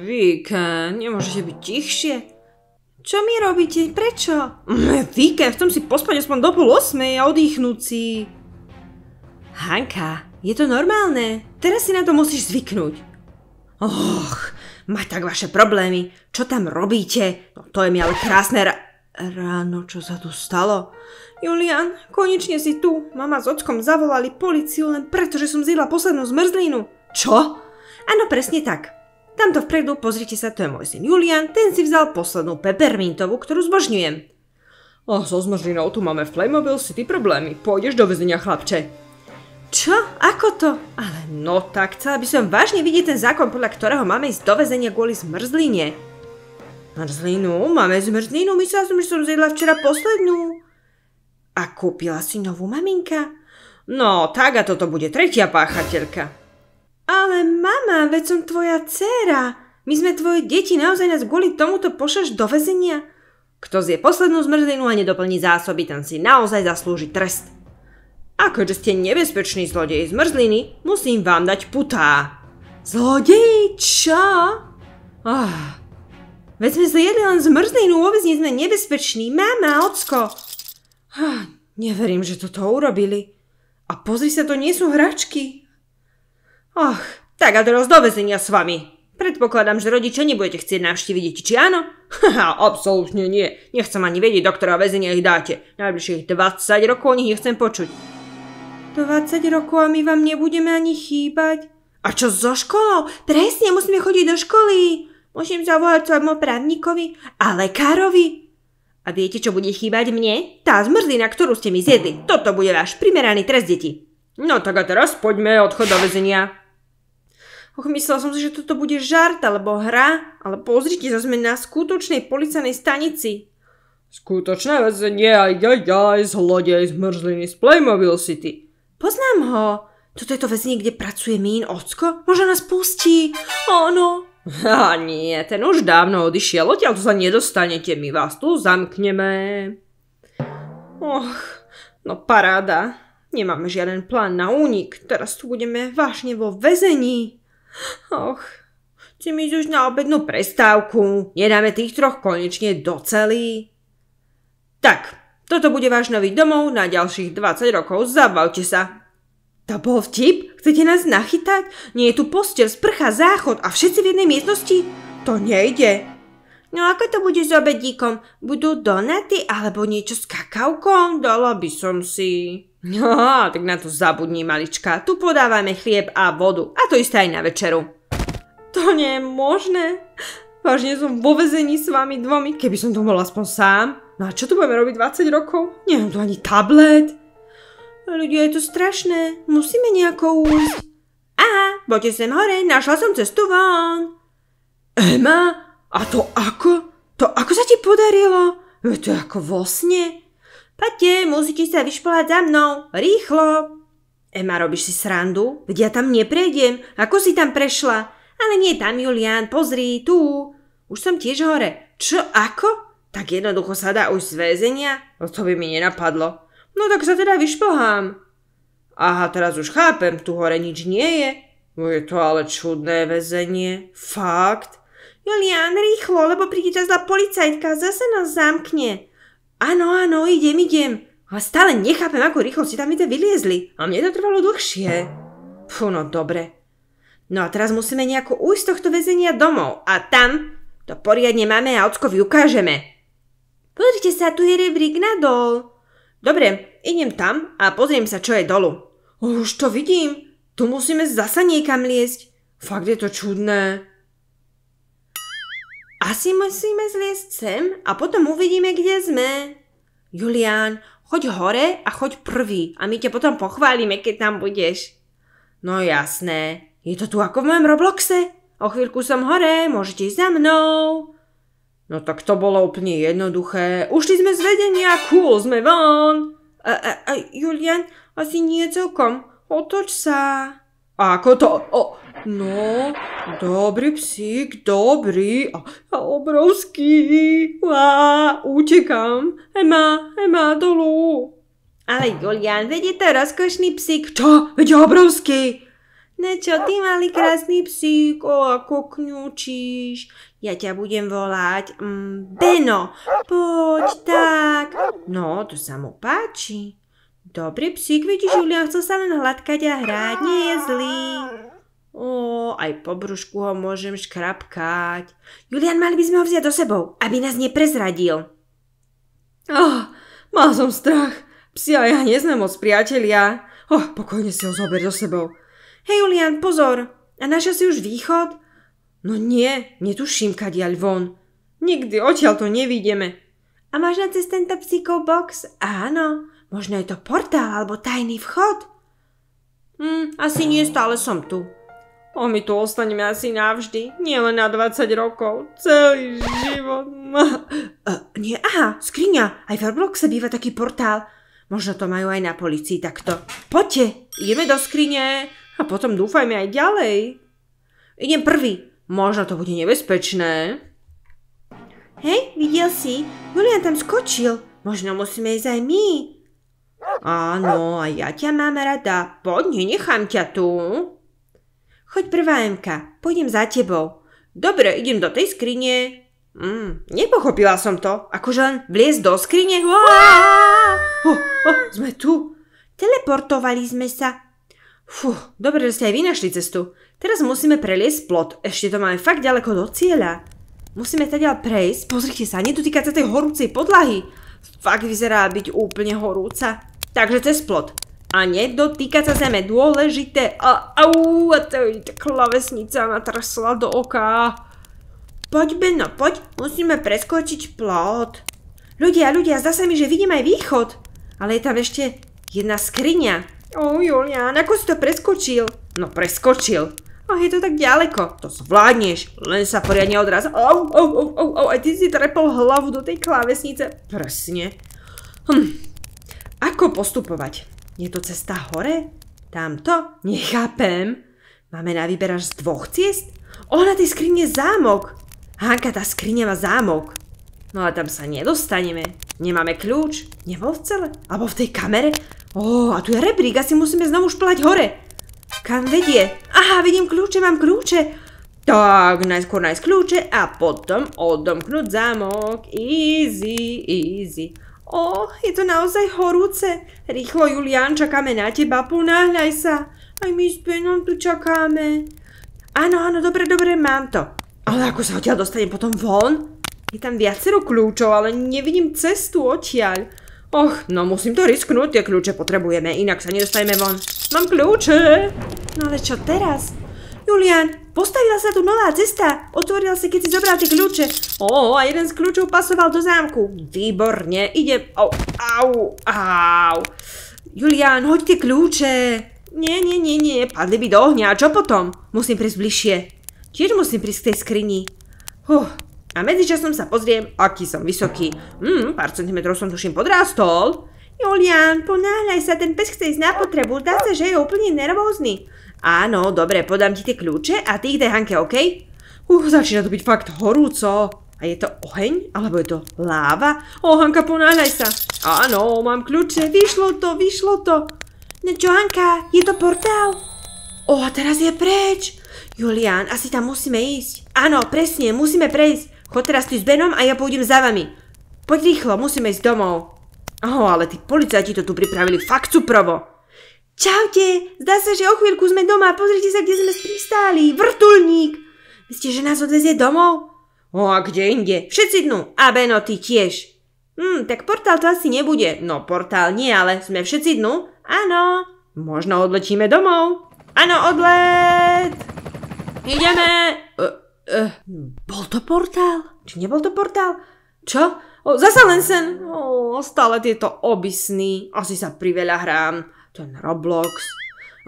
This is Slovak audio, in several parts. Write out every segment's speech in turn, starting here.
Vika, nemôžete byť tichšie? Čo mi robíte? Prečo? Vika chcem si pospať aspoň do pol osmej a odýchnúť si. Hanka, je to normálne. Teraz si na to musíš zvyknúť. Och, mať tak vaše problémy. Čo tam robíte? No to je mi ale krásne ra... Ráno, čo sa tu stalo? Julian, konečne si tu. Mama s ockom zavolali policiu len preto, že som zjedla poslednú zmrzlinu. Čo? Áno, presne tak. Tamto vpredu, pozrite sa, to je môj syn Julian, ten si vzal poslednú pepermintovú, ktorú zbožňujem. Oh, so zmrzlinou, tu máme v Playmobil City problémy, pôjdeš do väzenia, chlapče. Čo? Ako to? Ale no tak, chcela by som vážne vidieť ten zákon, podľa ktorého máme ísť do väzenia kvôli zmrzline. Zmrzlinu? Máme zmrzlinu? Myslela som, že som zjedla včera poslednú. A kúpila si novú maminka? No, tak a toto bude tretia páchateľka. Ale mama, veď som tvoja dcéra. My sme tvoje deti, naozaj nás kvôli tomuto pošaš do väzenia? Kto zje poslednú zmrzlinu a nedoplní zásoby, ten si naozaj zaslúži trest. A keďže ste nebezpečný zlodej zmrzliny, musím vám dať putá. Zlodej? Čo? Oh. Veď sme zjedli len zmrzlinu, vôbec nie sme nebezpeční. Mama, ocko. Oh, neverím, že toto urobili. A pozri sa, to nie sú hračky. Och, tak a teraz do vezenia s vami. Predpokladám, že rodičia nebudete chcieť navštíviť deti, či áno? Haha, absolútne nie. Nechcem ani vedieť, do ktorého väzenia ich dáte. Najbližších 20 rokov o nich nechcem počuť. 20 rokov a my vám nebudeme ani chýbať. A čo so školou? Presne, musíme chodiť do školy. sa zavolať svojmu právnikovi a lekárovi. A viete, čo bude chýbať mne? Tá zmrzlina, ktorú ste mi zjedli. Toto bude váš primeraný trest, deti. No tak a teraz poďme odchod do väzenia. Myslela som si, že toto bude žart alebo hra, ale pozrite, sa sme na skutočnej policajnej stanici. Skutočné väzenie, aj ďalej, ďalej, zlodej z mrzliny z Playmobil City. Poznám ho. Toto je to väzenie, kde pracuje Mín Ocko? Možno nás pustí. Áno. A nie, ten už dávno odišiel, odtiaľ tu sa nedostanete, my vás tu zamkneme. Och, no paráda. Nemáme žiaden plán na únik, teraz tu budeme vážne vo väzení. Och, chcem ísť už na obednú prestávku. Nedáme tých troch konečne do celý. Tak, toto bude váš nový domov na ďalších 20 rokov. Zabavte sa. To bol vtip? Chcete nás nachytať? Nie je tu postel, sprcha, záchod a všetci v jednej miestnosti? To nejde. No ako to bude s obedíkom? Budú donaty alebo niečo s kakaukom? Dala by som si. No, tak na to zabudni, malička. Tu podávame chlieb a vodu. A to isté aj na večeru. To nie je možné. Vážne som vo vezení s vami dvomi, keby som to bol aspoň sám. No a čo tu budeme robiť 20 rokov? Nemám tu ani tablet. Ľudia, je to strašné. Musíme nejako újsť. Aha, poďte sem hore, našla som cestu von. Ema, a to ako? To ako sa ti podarilo? Je to ako vo sne? Pate, musíte sa vyšplhať za mnou, rýchlo. Ema, robíš si srandu? Veď ja tam neprejdem, ako si tam prešla? Ale nie tam, Julián, pozri, tu. Už som tiež hore. Čo, ako? Tak jednoducho sa dá už z väzenia? No to by mi nenapadlo. No tak sa teda vyšplhám. Aha, teraz už chápem, tu hore nič nie je. No je to ale čudné väzenie. Fakt. Julián, rýchlo, lebo príde tá zlá policajtka, zase nás zamkne áno, áno, idem, idem. A stále nechápem, ako rýchlo si tam ide vyliezli. A mne to trvalo dlhšie. Pfú, no dobre. No a teraz musíme nejako ujsť z tohto väzenia domov. A tam to poriadne máme a ockovi ukážeme. Pozrite sa, tu je rebrík nadol. Dobre, idem tam a pozriem sa, čo je dolu. Už to vidím. Tu musíme zasa niekam liesť. Fakt je to čudné. Asi musíme zliesť sem a potom uvidíme, kde sme. Julián, choď hore a choď prvý a my ťa potom pochválime, keď tam budeš. No jasné, je to tu ako v mojom Robloxe. O chvíľku som hore, môžete ísť za mnou. No tak to bolo úplne jednoduché. Ušli sme z vedenia, cool, sme von. A, a, a Julian, asi nie celkom. Otoč sa. A ako to? O, No, dobrý psík, dobrý a, a obrovský. Uá, utekám. Ema, Ema, dolu. Ale Julian, veď je to rozkošný psík. Čo? Veď je obrovský. Nečo, no ty malý krásny psík, o, ako kňučíš. Ja ťa budem volať mm, Beno. Poď tak. No, to sa mu páči. Dobrý psík, vidíš, Julian chcel sa len hladkať a hrať, nie je zlý. O, aj po brúšku ho môžem škrapkať. Julian, mali by sme ho vziať do sebou, aby nás neprezradil. Oh, mal som strach. Psi a ja nie sme moc priatelia. Oh, pokojne si ho zober do sebou. Hej, Julian, pozor. A našiel si už východ? No nie, netuším, kadiaľ von. Nikdy odtiaľ to nevidíme. A máš na cez tento psíkov box? Áno, možno je to portál alebo tajný vchod. Hm, asi nie, stále som tu. On mi tu ostane asi navždy, nielen na 20 rokov, celý život. Uh, nie, aha, skriňa, aj v sa býva taký portál. Možno to majú aj na policii takto. Poďte, ideme do skrine a potom dúfajme aj ďalej. Idem prvý, možno to bude nebezpečné. Hej, videl si, Julian tam skočil, možno musíme ísť aj my. Áno, a ja ťa mám rada, poď, nenechám ťa tu. Choď prvá, Emka, pôjdem za tebou. Dobre, idem do tej skrine. Mm, nepochopila som to. Akože len vliez do skrine. Oh, oh, sme tu. Teleportovali sme sa. Fú, dobre, že ste aj vy našli cestu. Teraz musíme preliesť plot. Ešte to máme fakt ďaleko do cieľa. Musíme teda prejsť. Pozrite sa, nedotýkať sa tej horúcej podlahy. Fakt vyzerá byť úplne horúca. Takže cez plot a nedotýkať sa zeme. Dôležité. A, au, a to, tá klavesnica ma trsla do oka. Poď, Beno poď. Musíme preskočiť plot. Ľudia, ľudia, zdá sa mi, že vidím aj východ. Ale je tam ešte jedna skriňa. O, Julián, ako si to preskočil? No, preskočil. A je to tak ďaleko. To zvládneš. Len sa poriadne odraz. Au, au, au, au, au. aj ty si trepol hlavu do tej klávesnice. Presne. Hm. Ako postupovať? Je to cesta hore? Tamto? Nechápem. Máme na výber až z dvoch ciest? Ona tej skrine je zámok. Hanka, tá skrine má zámok. No ale tam sa nedostaneme. Nemáme kľúč. Nebol v cele? Alebo v tej kamere? Ó, a tu je rebrík, asi musíme znovu šplať hore. Kam vedie? Aha, vidím kľúče, mám kľúče. Tak, najskôr nájsť kľúče a potom odomknúť zámok. Easy, easy. Ó, oh, je to naozaj horúce. Rýchlo, Julian, čakáme na teba, ponáhľaj sa. Aj my s Benom tu čakáme. Áno, áno, dobre, dobre, mám to. Ale ako sa odtiaľ dostanem potom von? Je tam viacero kľúčov, ale nevidím cestu odtiaľ. Och, no musím to risknúť, tie kľúče potrebujeme, inak sa nedostaneme von. Mám kľúče! No ale čo teraz? Julian, Postavila sa tu nová cesta. Otvorila si, keď si zobral tie kľúče. Ó, a jeden z kľúčov pasoval do zámku. Výborne, ide... Au, au, au. Julián, hoď tie kľúče. Nie, nie, nie, nie, padli by do ohňa. A čo potom? Musím prísť bližšie. Tiež musím prísť k tej skrini. Huh. A medzičasom sa pozriem, aký som vysoký. Hmm, pár centimetrov som tuším podrástol. Julian, ponáhľaj sa, ten pes chce ísť na potrebu, dá sa, že je úplne nervózny. Áno, dobre, podám ti tie kľúče a ty ich daj Hanke, OK? Uh, začína to byť fakt horúco. A je to oheň? Alebo je to láva? O, Hanka, ponáhľaj sa. Áno, mám kľúče, vyšlo to, vyšlo to. No čo, Hanka, je to portál? O, a teraz je preč. Julián, asi tam musíme ísť. Áno, presne, musíme prejsť. Chod teraz ty s Benom a ja pôjdem za vami. Poď rýchlo, musíme ísť domov. Oho, ale tí policajti to tu pripravili fakt cuprovo. Čaute, zdá sa, že o chvíľku sme doma, pozrite sa, kde sme pristáli, vrtulník. Myslíte, že nás odvezie domov? O, a kde inde? Všetci dnu, a Beno, ty tiež. Hm, tak portál to asi nebude. No, portál nie, ale sme všetci dnu? Áno. Možno odletíme domov. Áno, odlet! Ideme! Uh, uh, bol to portál? Či nebol to portál? Čo? O, zasa len sen. O, stále tieto obisný. Asi sa priveľa hrám ten Roblox.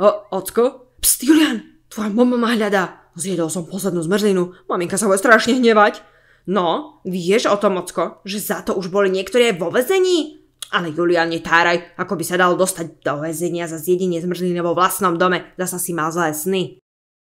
O, ocko? Pst, Julian, tvoja mama ma hľadá. Zjedol som poslednú zmrzlinu. Maminka sa bude strašne hnevať. No, vieš o tom, ocko, že za to už boli niektorí aj vo vezení? Ale Julian, netáraj, ako by sa dal dostať do väzenia za zjedenie zmrzliny vo vlastnom dome. Zasa si mal zlé sny.